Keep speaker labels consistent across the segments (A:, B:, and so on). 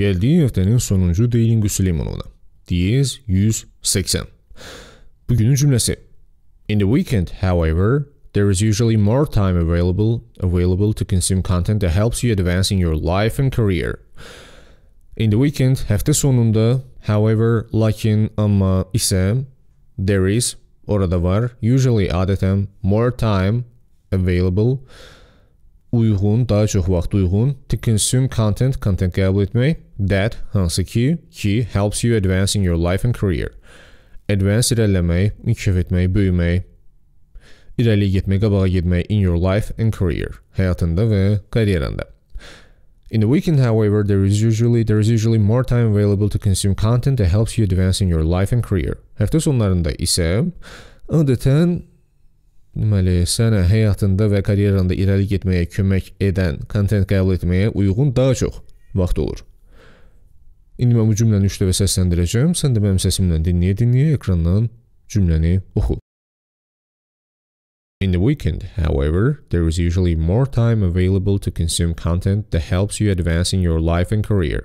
A: Geldiği haftanın sonuncu Deylin Güsüleymanova. Diyez 180. Bugünün cümlesi. In the weekend, however, there is usually more time available available to consume content that helps you advance in your life and career. In the weekend, hafta sonunda, however, lakin, ama, ise, there is, orada var, usually adeten, more time available uyğun, daha çox vaxt uyğun to consume content, content qəbul etmək that hansı ki, ki helps you advance in your life and career. Advance irəliləmək, inkişaf etmək, böyümək, irəli getmək, qabağa getmək in your life and career, həyatında və karyeranda. In the weekend, however, there is usually there is usually more time available to consume content that helps you advance in your life and career. Həftə sonlarında isə adətən Deməli, sənə həyatında və karyeranda irəli getməyə kömək edən kontent qəbul etməyə uyğun daha çox vaxt olur. İndi mən bu cümləni 3 dəfə səsləndirəcəm. Sən də mənim səsimlə dinləyə-dinləyə ekrandan cümləni oxu. In the weekend, however, there is usually more time available to consume content that helps you advance in your life and career.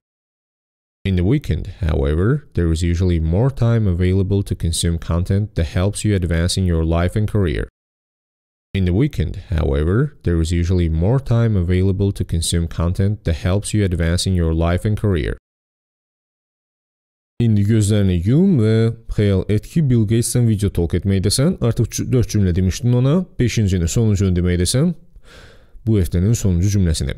A: In the weekend, however, there is usually more time available to consume content that helps you advance in your life and career. In the weekend, however, there is usually more time available to consume content that helps you advance in your life and career. İndi gözlərini yum və xəyal et ki, Bill Gates-dən video talk etməkdəsən. Artıq 4 cümlə demişdin ona. 5-cini, sonuncunu deməkdəsən. Bu həftənin sonuncu cümləsini.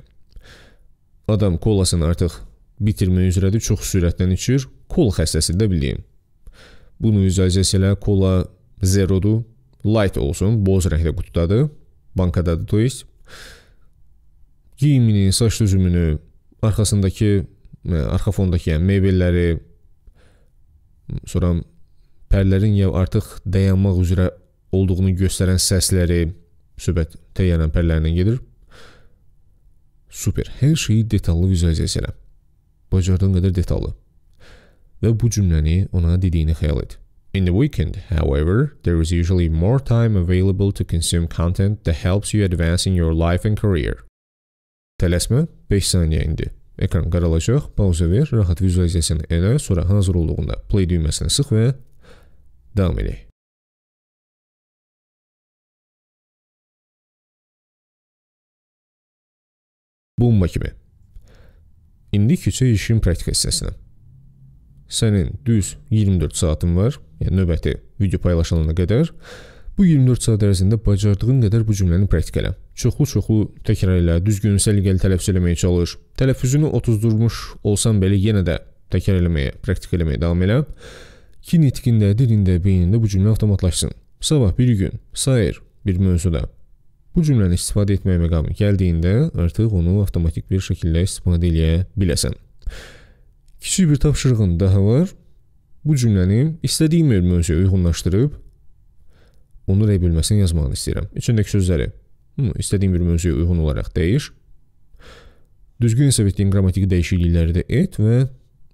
A: Adam kolasını artıq bitirmək üzrədir, çox sürətlə içir. Kol xəstəsidir də bildim. Bunu izah etsələr kola 0-dur light olsun. Boz rəngdə qutudadır. Bankadadır, to есть. Geyimini, saç düzümünü, arxasındakı, e, arxa fondakı, yəni mebelləri, sonra pərlərin ya artıq dayanmaq üzrə olduğunu göstərən səsləri, söhbət təyyarənin pərlərindən gedir. Super. Hər şeyi detallı vizualizasiya elə. Bacardığın qədər detallı. Və bu cümləni ona dediyini xəyal et. In the weekend, however, there is usually more time available to consume content that helps you advance in your life and career. Tələsmə 5 saniyə indi. Ekran qaralacaq, pauza ver, rahat vizualizasiyanı elə, sonra hazır olduğunda play düyməsini sıx və davam edək. Bomba kimi. İndi keçək işin praktik hissəsinə sənin düz 24 saatın var, yəni növbəti video paylaşılana qədər bu 24 saat ərzində bacardığın qədər bu cümləni praktikala. Çoxlu-çoxlu təkrar elə, düzgün səliqəli tələffüz eləməyə çalış. Tələffüzünü 30 durmuş olsan belə yenə də təkrar eləməyə, praktik eləməyə davam elə ki, nitqində, dilində, beynində bu cümlə avtomatlaşsın. Sabah bir gün, sair bir mövzuda bu cümləni istifadə etməyə məqamı gəldiyində artıq onu avtomatik bir şəkildə istifadə eləyə biləsən. Kiçik bir tapşırığım daha var. Bu cümləni istədiyim bir mövzuya uyğunlaşdırıb onu rəy bölməsinə yazmağını istəyirəm. İçindəki sözləri hı, istədiyim bir mövzuya uyğun olaraq dəyiş. Düzgün hesab etdiyin qrammatik dəyişiklikləri də et və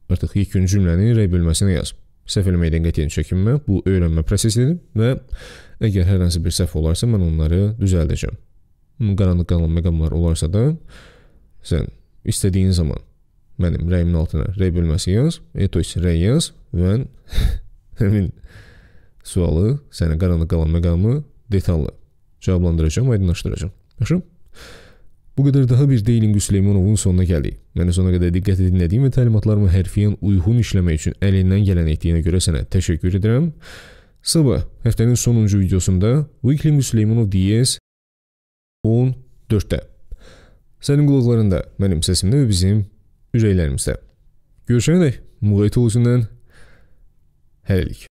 A: artıq yekun cümləni rəy bölməsinə yaz. Səhv eləməkdən qətiyyən çəkinmə. Bu öyrənmə prosesidir və əgər hər hansı bir səhv olarsa mən onları düzəldəcəm. Qaranlıq qalan məqamlar olarsa da sən istədiyin zaman mənim rəyim altına rey bölməsi yaz, e, to есть rey yaz və həmin sualı sənə qaranlıq qalan məqamı detallı cavablandıracağım, aydınlaşdıracağım. Yaxşı? Bu qədər daha bir Deylinqü Süleymanovun sonuna gəldik. Məni sona qədər diqqət dinlədiyim və təlimatlarımı hərfiyyən uyğun işləmək üçün əlindən gələn etdiyinə görə sənə təşəkkür edirəm. Sabah həftənin sonuncu videosunda Weekly Süleymanov DS 14-də. Sənin qulaqlarında mənim səsimdə və bizim ürəklərimizdə. Görüşənədək müğayət ol özündən hələlik.